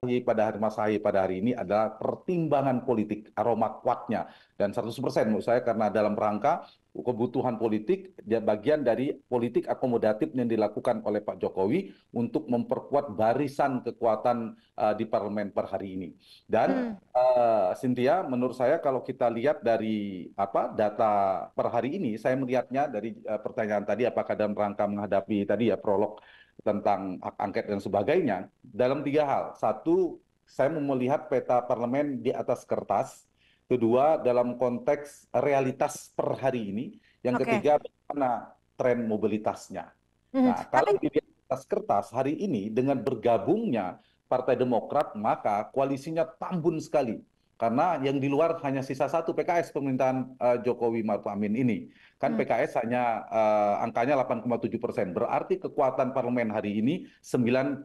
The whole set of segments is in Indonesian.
ahy pada hari mas ahy pada hari ini adalah pertimbangan politik aroma kuatnya dan 100% menurut saya karena dalam rangka kebutuhan politik dia bagian dari politik akomodatif yang dilakukan oleh Pak Jokowi untuk memperkuat barisan kekuatan uh, di parlemen per hari ini. Dan hmm. uh, Cynthia menurut saya kalau kita lihat dari apa data per hari ini saya melihatnya dari uh, pertanyaan tadi apakah dalam rangka menghadapi tadi ya prolog tentang hak angket dan sebagainya dalam tiga hal. Satu, saya melihat peta parlemen di atas kertas. Kedua, dalam konteks realitas per hari ini. Yang okay. ketiga, bagaimana tren mobilitasnya. Mm-hmm. Nah, kalau Tapi... di atas kertas hari ini dengan bergabungnya Partai Demokrat, maka koalisinya tambun sekali karena yang di luar hanya sisa satu PKS pemerintahan uh, Jokowi Maruf Amin ini. Kan hmm. PKS hanya uh, angkanya 8,7 persen, berarti kekuatan parlemen hari ini 91,3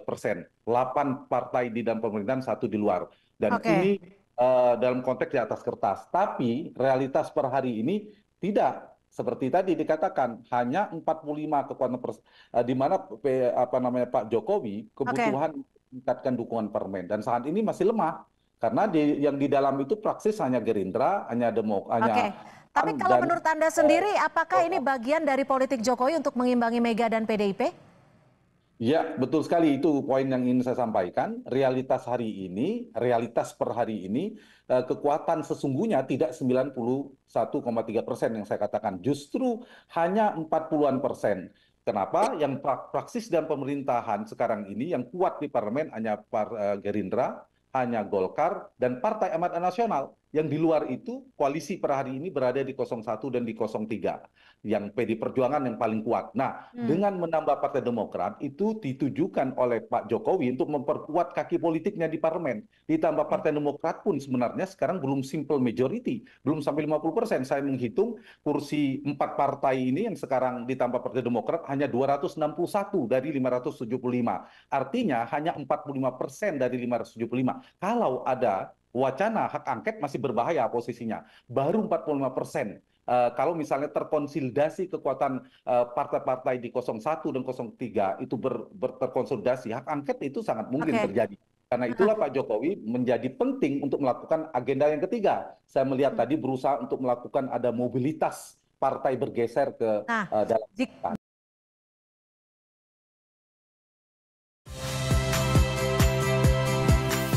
persen. 8 partai di dalam pemerintahan, satu di luar. Dan okay. ini uh, dalam konteks di atas kertas. Tapi realitas per hari ini tidak seperti tadi dikatakan hanya 45 kekuatan pers uh, di mana apa namanya Pak Jokowi kebutuhan okay meningkatkan dukungan parlemen dan saat ini masih lemah karena di, yang di dalam itu praksis hanya Gerindra, hanya Demok, hanya. Tapi kalau dan, menurut anda sendiri, apakah ini bagian dari politik Jokowi untuk mengimbangi Mega dan PDIP? Ya, betul sekali itu poin yang ingin saya sampaikan. Realitas hari ini, realitas per hari ini, eh, kekuatan sesungguhnya tidak 91,3 persen yang saya katakan. Justru hanya 40-an persen. Kenapa? Yang praksis dan pemerintahan sekarang ini yang kuat di parlemen hanya par, eh, Gerindra, hanya golkar dan partai amat nasional yang di luar itu koalisi per hari ini berada di 01 dan di 03 yang PD Perjuangan yang paling kuat. Nah, hmm. dengan menambah Partai Demokrat itu ditujukan oleh Pak Jokowi untuk memperkuat kaki politiknya di parlemen. Ditambah Partai Demokrat pun sebenarnya sekarang belum simple majority, belum sampai 50%. persen Saya menghitung kursi empat partai ini yang sekarang ditambah Partai Demokrat hanya 261 dari 575. Artinya hanya 45% persen dari 575. Kalau ada wacana hak angket masih berbahaya posisinya. Baru 45 persen. Uh, kalau misalnya terkonsolidasi kekuatan eh, partai-partai uh, di 01 dan 03 itu ber, ber, terkonsolidasi, hak angket itu sangat mungkin okay. terjadi. Karena itulah Pak Jokowi menjadi penting untuk melakukan agenda yang ketiga. Saya melihat hmm. tadi berusaha untuk melakukan ada mobilitas partai bergeser ke nah, uh, dalam. Jika...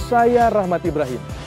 Saya Rahmat Ibrahim.